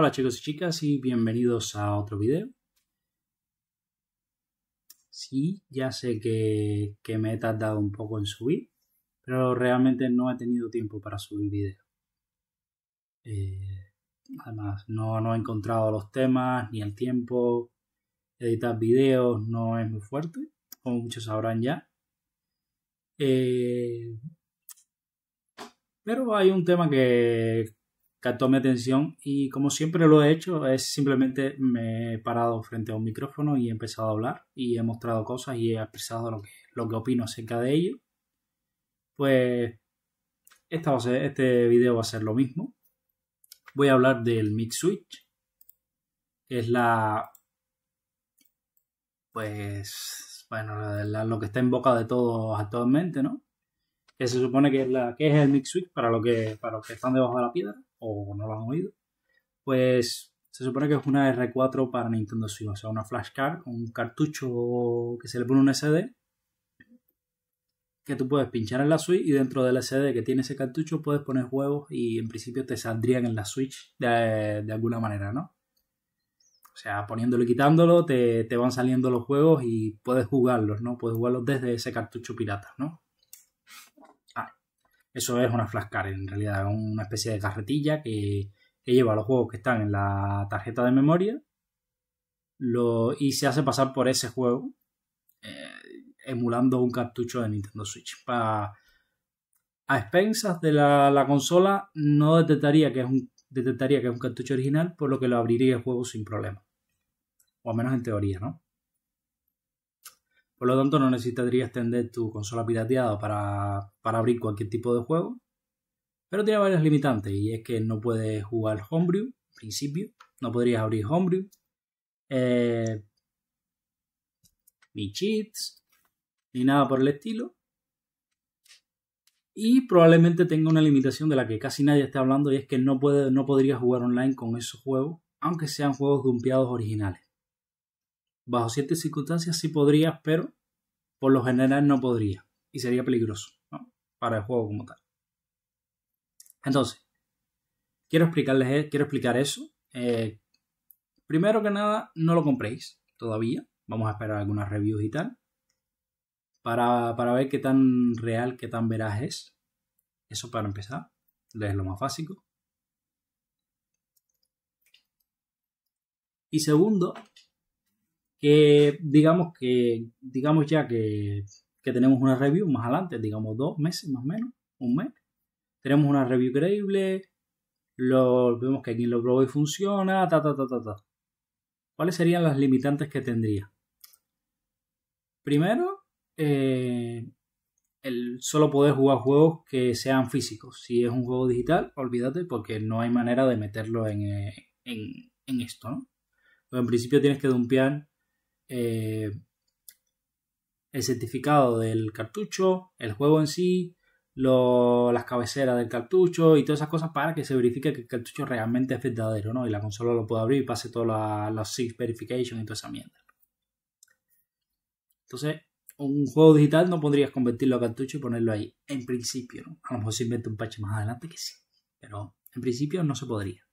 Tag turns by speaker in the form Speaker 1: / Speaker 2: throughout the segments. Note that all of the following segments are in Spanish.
Speaker 1: Hola chicos y chicas y bienvenidos a otro video. Sí, ya sé que, me he tardado un poco en subir, pero realmente no he tenido tiempo para subir video. Eh, además, no, he encontrado los temas ni el tiempo. Editar videos no es muy fuerte, como muchos sabrán ya. Eh, pero hay un tema que, captó mi atención y como siempre lo he hecho es simplemente me he parado frente a un micrófono y he empezado a hablar y he mostrado cosas y he expresado lo que, lo que opino acerca de ello. Pues este video va a ser lo mismo. Voy a hablar del Mix Switch. Es la... Pues... Bueno, lo que está en boca de todos actualmente, ¿no? Que se supone que es, la, que es el Mix Switch para, lo que, para los que están debajo de la piedra o no lo han oído, pues se supone que es una R4 para Nintendo Switch, o sea, una flashcard, un cartucho que se le pone un SD que tú puedes pinchar en la Switch y dentro del SD que tiene ese cartucho puedes poner juegos y en principio te saldrían en la Switch de, alguna manera, ¿no? O sea, poniéndolo y quitándolo te, te, van saliendo los juegos y puedes jugarlos, ¿no? Puedes jugarlos desde ese cartucho pirata, ¿no? Eso es una flashcard, en realidad, una especie de carretilla que, lleva los juegos que están en la tarjeta de memoria lo, y se hace pasar por ese juego eh, emulando un cartucho de Nintendo Switch. a expensas de la, consola no detectaría que, es un, detectaría que es un cartucho original, por lo que lo abriría el juego sin problema. O al menos en teoría, ¿no? Por lo tanto, no necesitarías tener tu consola pirateada para, abrir cualquier tipo de juego. Pero tiene varias limitantes y es que no puedes jugar Homebrew, principio. No podrías abrir Homebrew. Eh, ni cheats, ni nada por el estilo. Y probablemente tenga una limitación de la que casi nadie está hablando y es que no, puede, no podría jugar online con esos juegos, aunque sean juegos dumpiados originales bajo ciertas circunstancias sí podrías, pero por lo general no podría. Y sería peligroso ¿no? para el juego como tal. Entonces, quiero explicarles, e, quiero explicar eso. Eh, primero que nada, no lo compréis todavía. Vamos a esperar algunas reviews y tal. Para, para ver qué tan real, qué tan veraz es. Eso para empezar. Es lo más básico. Y segundo, que digamos que, digamos ya que, tenemos una review más adelante, digamos dos meses más o menos, un mes, tenemos una review creíble, lo, vemos que aquí lo probó y funciona, ta, ta, ta, ta, ta. ¿Cuáles serían las limitantes que tendría? Primero, eh, el solo poder jugar juegos que sean físicos. Si es un juego digital, olvídate porque no hay manera de meterlo en, eh, esto, en principio tienes que dumpear eh, el certificado del cartucho, el juego en sí, las cabeceras del cartucho y todas esas cosas para que se verifique que el cartucho realmente es verdadero, ¿no? Y la consola lo pueda abrir y pase todas las la six verification y toda esa mierda. Entonces, un juego digital no podrías convertirlo a cartucho y ponerlo ahí. En principio, A lo mejor se inventa un patch más adelante que sí. Pero en principio no se podría.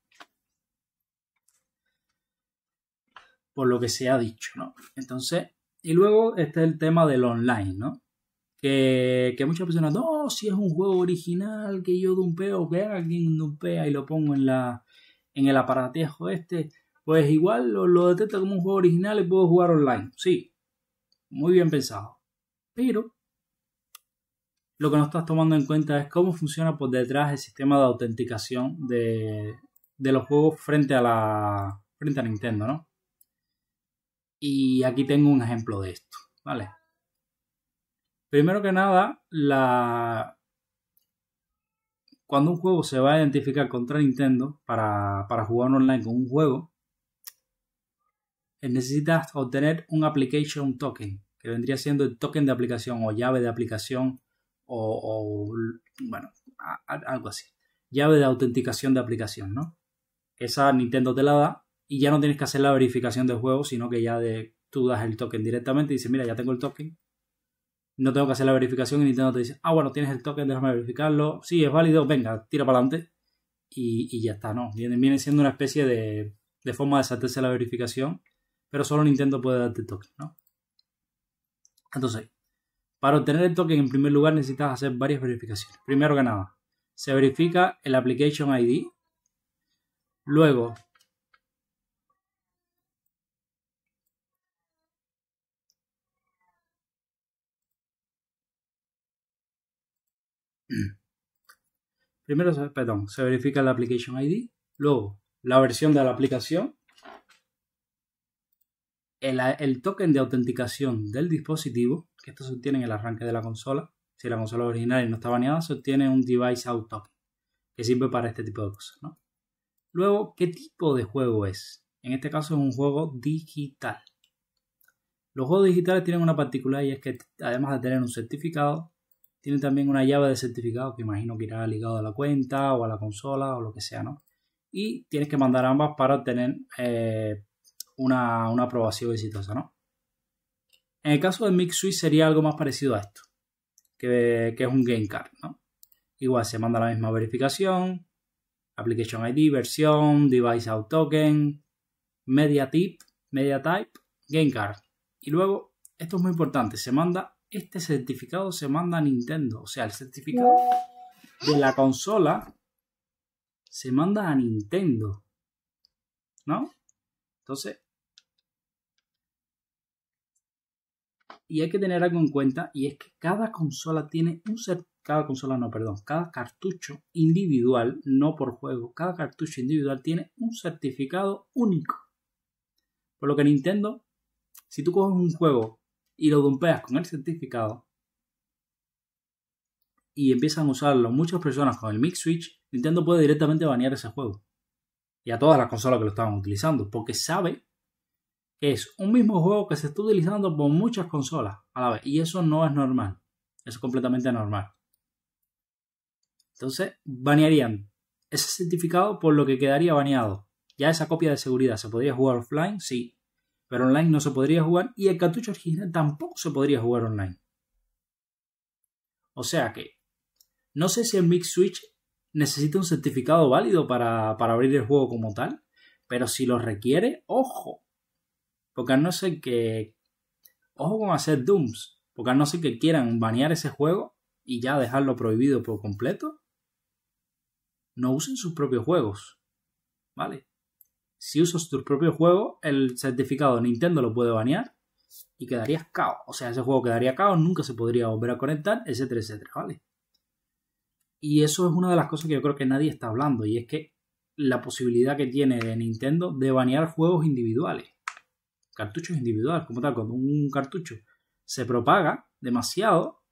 Speaker 1: por lo que se ha dicho, ¿no? Entonces, y luego está el tema del online, ¿no? Que, muchas personas, no, si es un juego original que yo dumpeo, que alguien dumpea y lo pongo en, la, en el aparatejo este, pues igual lo, detecta como un juego original y puedo jugar online. Sí, muy bien pensado. Pero lo que no estás tomando en cuenta es cómo funciona por detrás el sistema de autenticación de, de los juegos frente a la frente a Nintendo, ¿no? Y aquí tengo un ejemplo de esto, ¿vale? Primero que nada, la... cuando un juego se va a identificar contra Nintendo para, jugar online con un juego, eh, necesitas obtener un application token, que vendría siendo el token de aplicación o llave de aplicación o, bueno, algo así. Llave de autenticación de aplicación, ¿no? Esa Nintendo te la da y ya no tienes que hacer la verificación del juego, sino que ya de, tú das el token directamente y dices, mira, ya tengo el token. No tengo que hacer la verificación y Nintendo te dice, ah, bueno, tienes el token, déjame verificarlo. Sí, es válido, venga, tira para adelante. Y, ya está, ¿no? Viene, siendo una especie de, de forma de saltarse la verificación, pero solo Nintendo puede darte el token, ¿no? Entonces, para obtener el token, en primer lugar necesitas hacer varias verificaciones. Primero que nada, se verifica el Application ID. Luego Primero, se verifica el application ID, luego la versión de la aplicación, el, token de autenticación del dispositivo, que esto se obtiene en el arranque de la consola, si la consola original no está baneada, se obtiene un device out token, que sirve para este tipo de cosas. Luego, ¿qué tipo de juego es? En este caso es un juego digital. Los juegos digitales tienen una particularidad y es que además de tener un certificado, tiene también una llave de certificado que imagino que irá ligado a la cuenta o a la consola o lo que sea, ¿no? Y tienes que mandar ambas para obtener eh, una, aprobación exitosa, ¿no? En el caso de MixSuite sería algo más parecido a esto, que, que es un game card, ¿no? Igual se manda la misma verificación, Application ID, versión, Device Out Token, Media Tip, Media Type, Game Card. Y luego, esto es muy importante, se manda este certificado se manda a Nintendo. O sea, el certificado de la consola se manda a Nintendo. ¿No? Entonces, y hay que tener algo en cuenta y es que cada consola tiene un cada consola no, perdón, cada cartucho individual, no por juego, cada cartucho individual tiene un certificado único. Por lo que Nintendo, si tú coges un juego y lo dumpeas con el certificado y empiezan a usarlo muchas personas con el Mix Switch, Nintendo puede directamente banear ese juego. Y a todas las consolas que lo estaban utilizando, porque sabe que es un mismo juego que se está utilizando por muchas consolas a la vez. Y eso no es normal. Eso es completamente normal. Entonces, banearían ese certificado por lo que quedaría baneado. Ya esa copia de seguridad se podría jugar offline, sí pero online no se podría jugar y el cartucho original tampoco se podría jugar online. O sea que no sé si el Mix Switch necesita un certificado válido para, abrir el juego como tal, pero si lo requiere, ojo. Porque a no ser que. Ojo con hacer Dooms. Porque a no ser que quieran banear ese juego y ya dejarlo prohibido por completo. No usen sus propios juegos. ¿Vale? si usas tu propio juego, el certificado de Nintendo lo puede banear y quedarías caos. O sea, ese juego quedaría caos, nunca se podría volver a conectar, etcétera, etcétera, ¿vale? Y eso es una de las cosas que yo creo que nadie está hablando, y es que la posibilidad que tiene de Nintendo de banear juegos individuales, cartuchos individuales, como tal, cuando un cartucho se propaga demasiado,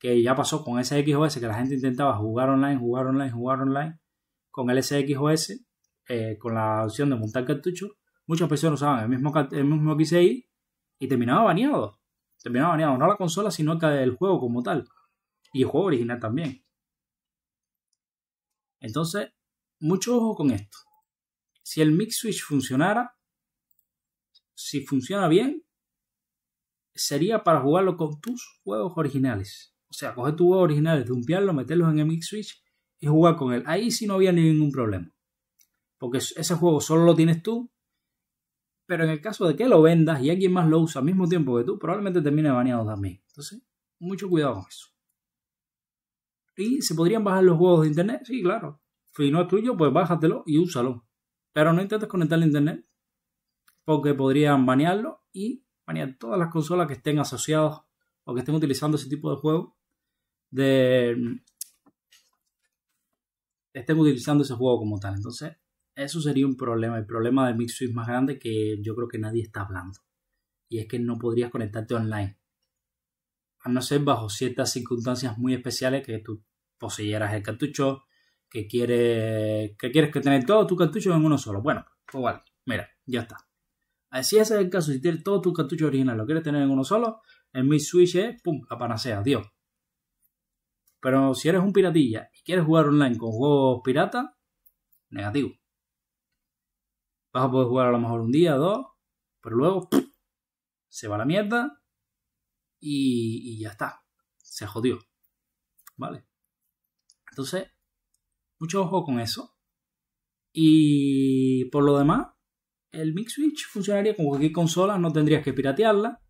Speaker 1: que ya pasó con SXOS, que la gente intentaba jugar online, jugar online, jugar online, con el SXOS, eh, con la opción de montar cartucho, muchas personas usaban el mismo, el mismo y terminaba baneado. Terminaba baneado, no la consola, sino el juego como tal. Y el juego original también. Entonces, mucho ojo con esto. Si el Mix Switch funcionara, si funciona bien, sería para jugarlo con tus juegos originales. O sea, coger tus juegos originales, piano meterlos en el Mix Switch y jugar con él. Ahí si no había ningún problema porque ese juego solo lo tienes tú, pero en el caso de que lo vendas y alguien más lo usa al mismo tiempo que tú, probablemente termine baneado también. Entonces, mucho cuidado con eso. ¿Y se podrían bajar los juegos de internet? Sí, claro. Si no es tuyo, pues bájatelo y úsalo. Pero no intentes conectar a internet, porque podrían banearlo y banear todas las consolas que estén asociadas o que estén utilizando ese tipo de juego. De... Estén utilizando ese juego como tal. Entonces, eso sería un problema, el problema de Mix Switch más grande que yo creo que nadie está hablando. Y es que no podrías conectarte online. A no ser bajo ciertas circunstancias muy especiales que tú poseyeras el cartucho, que quieres que, quieres que tener todos tus cartuchos en uno solo. Bueno, pues vale, mira, ya está. Así es el caso, si tienes todo tu cartucho original, lo quieres tener en uno solo, el mi Switch es, pum, la panacea, Dios. Pero si eres un piratilla y quieres jugar online con juegos pirata, negativo vas a poder jugar a lo mejor un día, dos, pero luego se va la mierda y, ya está, se jodió. ¿Vale? Entonces, mucho ojo con eso. Y por lo demás, el Mix Switch funcionaría con cualquier consola, no tendrías que piratearla,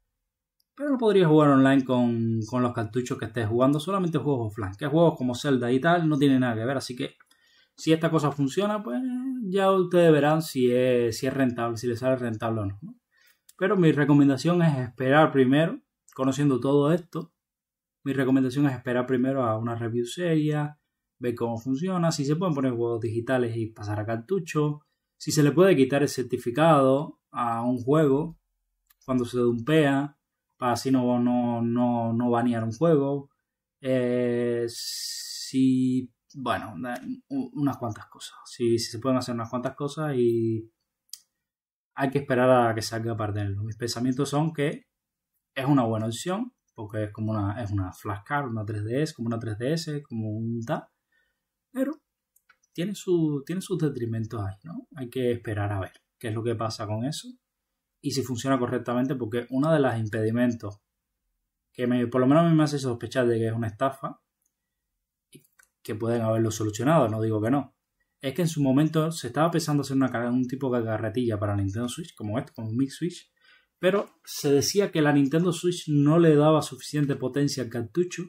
Speaker 1: pero no podrías jugar online con, con los cartuchos que estés jugando, solamente juegos offline, que juegos como Zelda y tal no tiene nada que ver, así que si esta cosa funciona, pues ya ustedes verán si es, si es rentable, si les sale rentable o no. Pero mi recomendación es esperar primero, conociendo todo esto. Mi recomendación es esperar primero a una review seria, ver cómo funciona, si se pueden poner juegos digitales y pasar a cartucho, si se le puede quitar el certificado a un juego cuando se dumpea, para así no, no, no, no banear un juego. Eh, si bueno, unas cuantas cosas. Sí, se pueden hacer unas cuantas cosas y hay que esperar a que salga de él, Mis pensamientos son que es una buena opción porque es como una, es una flashcard, una 3DS, como una 3DS, como un DA, pero tiene, su, tiene sus detrimentos ahí, ¿no? Hay que esperar a ver qué es lo que pasa con eso y si funciona correctamente porque uno de los impedimentos que me, por lo menos me hace sospechar de que es una estafa que pueden haberlo solucionado, no digo que no. Es que en su momento se estaba pensando hacer una, un tipo de carretilla para Nintendo Switch, como esto, como un Mix Switch, pero se decía que la Nintendo Switch no le daba suficiente potencia al cartucho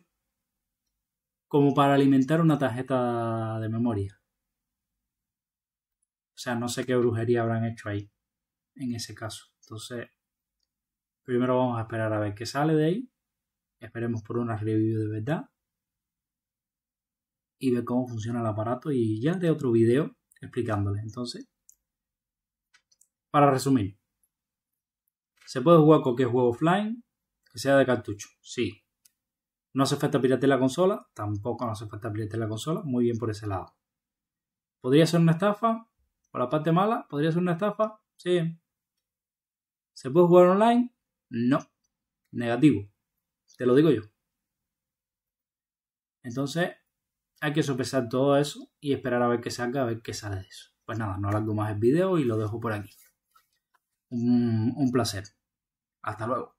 Speaker 1: como para alimentar una tarjeta de memoria. O sea, no sé qué brujería habrán hecho ahí, en ese caso. Entonces, primero vamos a esperar a ver qué sale de ahí. Esperemos por una review de verdad y ver cómo funciona el aparato y ya de otro video explicándole. Entonces, para resumir, se puede jugar cualquier juego offline que sea de cartucho, sí. No hace falta piratear la consola, tampoco no hace falta piratear la consola, muy bien por ese lado. ¿Podría ser una estafa? Por la parte mala, ¿podría ser una estafa? Sí. ¿Se puede jugar online? No. Negativo. Te lo digo yo. Entonces, hay que sopesar todo eso y esperar a ver qué saca, a ver qué sale de eso. Pues nada, no alargo más el vídeo y lo dejo por aquí. un placer. Hasta luego.